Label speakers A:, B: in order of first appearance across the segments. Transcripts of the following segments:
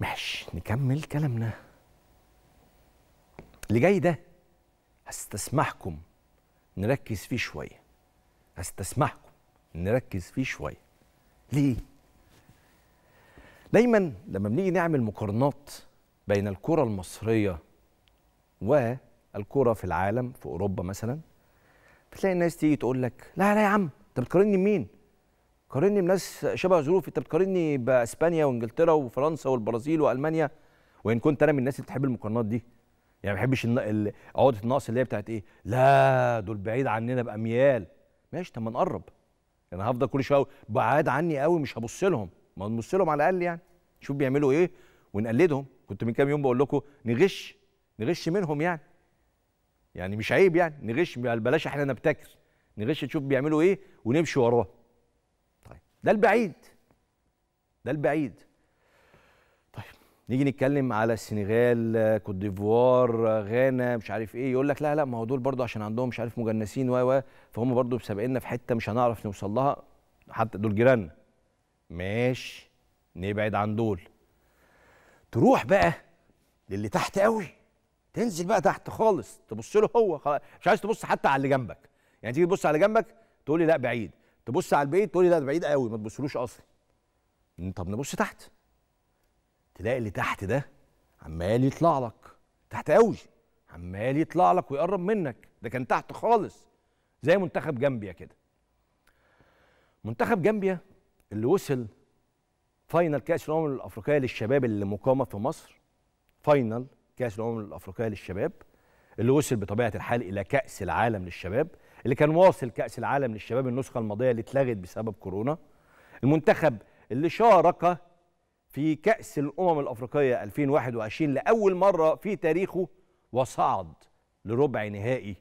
A: ماشي نكمل كلامنا اللي جاي ده هستسمحكم نركز فيه شويه هستسمحكم نركز فيه شويه ليه دايما لما بنيجي نعمل مقارنات بين الكره المصريه والكره في العالم في اوروبا مثلا بتلاقي الناس تيجي تقول لك لا لا يا عم انت بتقارني بمين قارني بناس شبه ظروفي انت بتقارني باسبانيا وانجلترا وفرنسا والبرازيل والمانيا وان كنت انا من الناس اللي بتحب المقارنات دي يعني ما بحبش عقده النقص اللي هي بتاعت ايه لا دول بعيد عننا باميال ماشي طب ما نقرب انا يعني هفضل كل شويه بعاد عني قوي مش هبص لهم ما نبص لهم على الاقل يعني نشوف بيعملوا ايه ونقلدهم كنت من كام يوم بقول لكم نغش نغش منهم يعني يعني مش عيب يعني نغش بلاش احنا نبتكر نغش نشوف بيعملوا ايه ونمشي وراه ده البعيد ده البعيد طيب نيجي نتكلم على السنغال كوت ديفوار غانا مش عارف ايه يقول لك لا لا ما هو دول برضه عشان عندهم مش عارف مجنسين و و فهم برضه سابقنا في حته مش هنعرف نوصل لها حتى دول جيراننا ماشي نبعد عن دول تروح بقى للي تحت قوي تنزل بقى تحت خالص تبص له هو خلاص. مش عايز تبص حتى على اللي جنبك يعني تيجي تبص على اللي جنبك تقول لي لا بعيد تبص على البيت تقول لي ده بعيد قوي ما تبصلوش اصلا طب نبص تحت تلاقي اللي تحت ده عمال يطلع لك تحت قوي عمال يطلع لك ويقرب منك ده كان تحت خالص زي منتخب جامبيا كده منتخب جامبيا اللي وصل فاينل كاس الامم الافريقيه للشباب اللي مقامه في مصر فاينل كاس الامم الافريقيه للشباب اللي وصل بطبيعه الحال الى كاس العالم للشباب اللي كان واصل كاس العالم للشباب النسخه الماضيه اللي اتلغت بسبب كورونا المنتخب اللي شارك في كاس الامم الافريقيه 2021 لاول مره في تاريخه وصعد لربع نهائي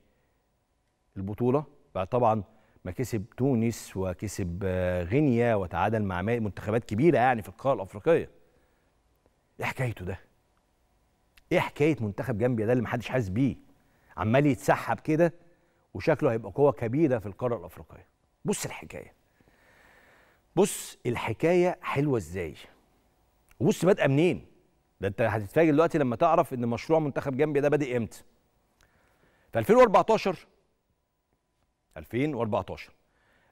A: البطوله بعد طبعا ما كسب تونس وكسب آه، غينيا وتعادل مع منتخبات كبيره يعني في القاره الافريقيه ايه حكايته ده ايه حكايه منتخب جامبيا ده اللي محدش حاسس بيه عمال يتسحب كده وشكله هيبقى قوه كبيره في القاره الافريقيه بص الحكايه بص الحكايه حلوه ازاي وبص بادئه منين ده انت هتتفاجئ دلوقتي لما تعرف ان مشروع منتخب جامبيا ده بادئ امتى في 2014 2014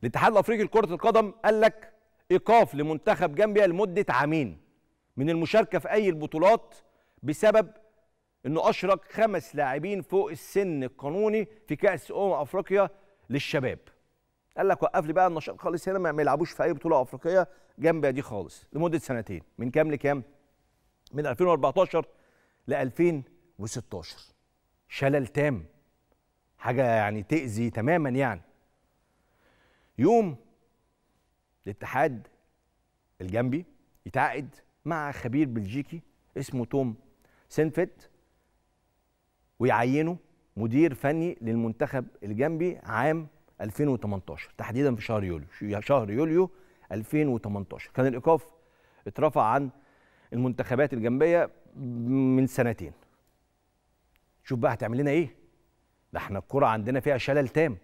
A: الاتحاد الافريقي لكره القدم قال لك ايقاف لمنتخب جامبيا لمده عامين من المشاركه في اي البطولات بسبب انه اشرك خمس لاعبين فوق السن القانوني في كاس امم افريقيا للشباب قال لك وقف لي بقى النشاط خالص هنا ما يلعبوش في اي بطوله افريقيه جنبي دي خالص لمده سنتين من كام لكام من 2014 ل 2016 شلل تام حاجه يعني تاذي تماما يعني يوم الاتحاد الجنبي يتعاقد مع خبير بلجيكي اسمه توم سينفيت ويعينه مدير فني للمنتخب الجنبي عام 2018 تحديدا في شهر يوليو شهر يوليو 2018 كان الايقاف اترفع عن المنتخبات الجنبيه من سنتين شوف بقى هتعمل لنا ايه ده احنا الكره عندنا فيها شلل تام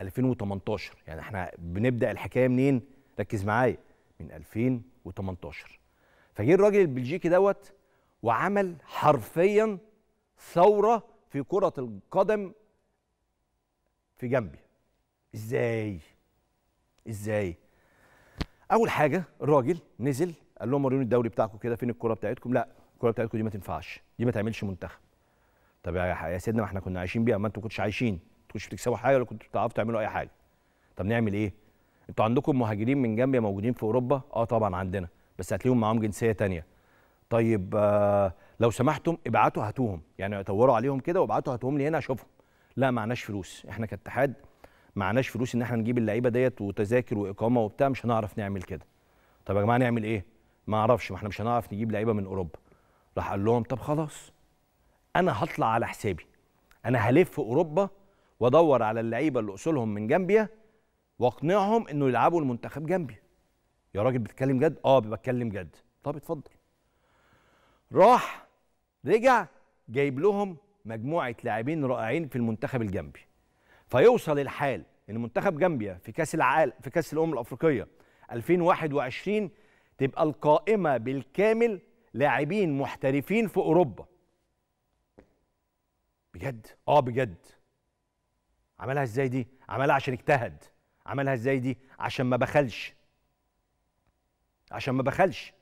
A: 2018 يعني احنا بنبدا الحكايه منين ركز معايا من 2018 فجه الراجل البلجيكي دوت وعمل حرفيا ثوره في كره القدم في جنبي ازاي ازاي اول حاجه الراجل نزل قال لهم وروني الدوري بتاعكم كده فين الكوره بتاعتكم لا الكوره بتاعتكم دي ما تنفعش دي ما تعملش منتخب طب يا سيدنا ما احنا كنا عايشين بيها ما انتوا كنتش عايشين انتوا كنتش بتكسبوا حاجه ولا كنتوا بتعرفوا تعملوا اي حاجه طب نعمل ايه انتوا عندكم مهاجرين من جنبي موجودين في اوروبا اه طبعا عندنا بس هتلاقيهم معاهم جنسيه تانية طيب آه لو سمحتم ابعتوا هاتوهم يعني دوروا عليهم كده وابعتوا هاتوهم لي هنا اشوفهم لا معناش فلوس احنا كاتحاد معناش فلوس ان احنا نجيب اللعيبه ديت وتذاكر واقامه وبتاع مش هنعرف نعمل كده طب يا جماعه نعمل ايه ما اعرفش ما احنا مش هنعرف نجيب لعيبه من اوروبا راح قال لهم طب خلاص انا هطلع على حسابي انا هلف في اوروبا وادور على اللعيبه اللي اصولهم من جامبيا واقنعهم انه يلعبوا المنتخب جامبيا يا راجل بتتكلم جد اه بتكلم جد طب اتفضل راح رجع جايب لهم مجموعه لاعبين رائعين في المنتخب الجنبي فيوصل الحال ان منتخب جامبيا في كاس العالم في كاس الامم الافريقيه 2021 تبقى القائمه بالكامل لاعبين محترفين في اوروبا بجد اه بجد عملها ازاي دي عملها عشان اجتهد عملها ازاي دي عشان ما بخلش عشان ما بخلش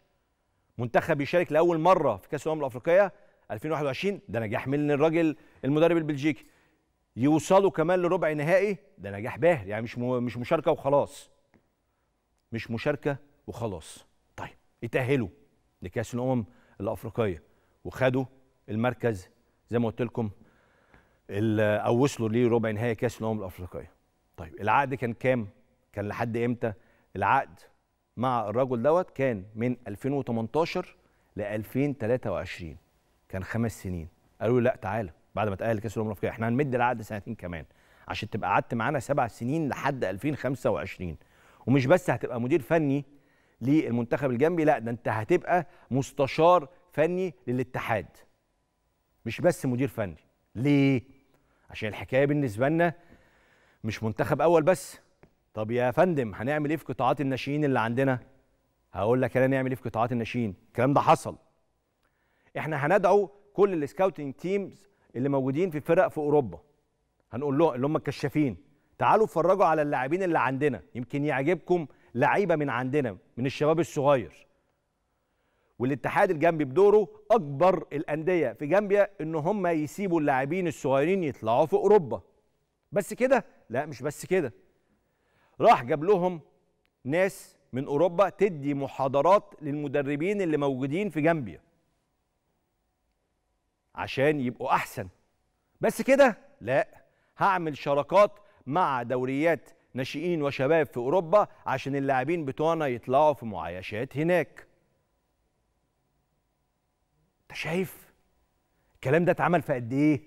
A: منتخب يشارك لاول مره في كاس الامم الافريقيه 2021 ده نجاح من الراجل المدرب البلجيكي يوصلوا كمان لربع نهائي ده نجاح باهر يعني مش مش مشاركه وخلاص مش مشاركه وخلاص طيب اتاهلوا لكاس الامم الافريقيه وخدوا المركز زي ما قلت لكم او وصلوا لربع نهائي كاس الامم الافريقيه طيب العقد كان كام كان لحد امتى العقد مع الرجل دوت كان من 2018 ل 2023 كان خمس سنين قالوا له لا تعالى بعد ما تأهل لكاس الامم الافريقيه احنا هنمد العقد سنتين كمان عشان تبقى قعدت معانا سبع سنين لحد 2025 ومش بس هتبقى مدير فني للمنتخب الجنبي لا ده انت هتبقى مستشار فني للاتحاد مش بس مدير فني ليه عشان الحكايه بالنسبه لنا مش منتخب اول بس طب يا فندم هنعمل ايه في قطاعات الناشئين اللي عندنا هقول لك انا نعمل ايه في قطاعات الناشئين الكلام ده حصل احنا هندعو كل السكاوتنج تيمز اللي موجودين في فرق في اوروبا هنقول لهم اللي هم الكشافين تعالوا اتفرجوا على اللاعبين اللي عندنا يمكن يعجبكم لعيبه من عندنا من الشباب الصغير والاتحاد الجنبي بدوره اكبر الانديه في جامبيا ان هم يسيبوا اللاعبين الصغيرين يطلعوا في اوروبا بس كده لا مش بس كده راح جاب لهم ناس من اوروبا تدي محاضرات للمدربين اللي موجودين في جامبيا عشان يبقوا احسن بس كده لا هعمل شراكات مع دوريات ناشئين وشباب في اوروبا عشان اللاعبين بتوعنا يطلعوا في معايشات هناك انت شايف الكلام ده اتعمل في قد ايه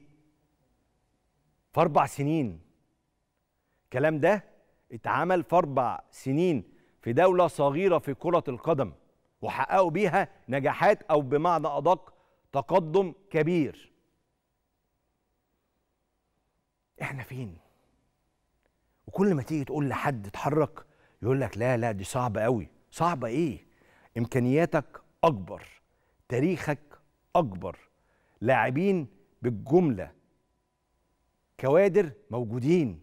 A: في اربع سنين الكلام ده اتعمل في اربع سنين في دوله صغيره في كره القدم وحققوا بيها نجاحات او بمعنى ادق تقدم كبير احنا فين وكل ما تيجي تقول لحد اتحرك يقول لك لا لا دي صعبه قوي صعبه ايه امكانياتك اكبر تاريخك اكبر لاعبين بالجمله كوادر موجودين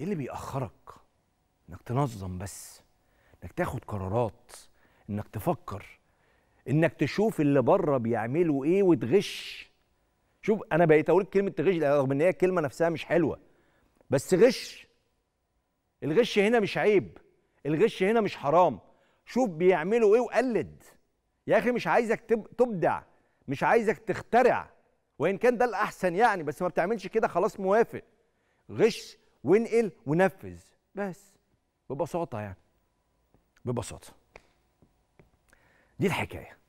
A: ايه اللي بيأخرك انك تنظم بس انك تاخد قرارات انك تفكر انك تشوف اللي بره بيعملوا ايه وتغش شوف انا بقيت اقول كلمه تغش رغم ان هي الكلمه نفسها مش حلوه بس غش الغش هنا مش عيب الغش هنا مش حرام شوف بيعملوا ايه وقلد يا اخي مش عايزك تبدع مش عايزك تخترع وان كان ده الاحسن يعني بس ما بتعملش كده خلاص موافق غش وانقل ونفذ بس ببساطه يعني ببساطه دي الحكايه